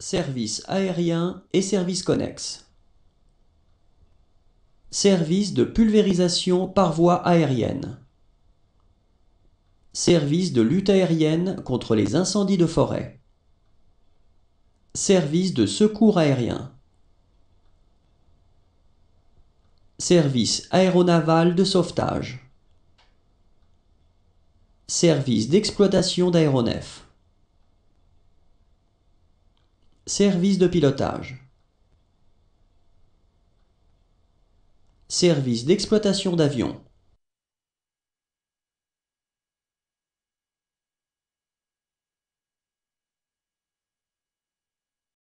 Service aérien et service connexes. Service de pulvérisation par voie aérienne. Service de lutte aérienne contre les incendies de forêt. Service de secours aérien. Service aéronaval de sauvetage. Service d'exploitation d'aéronefs. Service de pilotage. Service d'exploitation d'avions.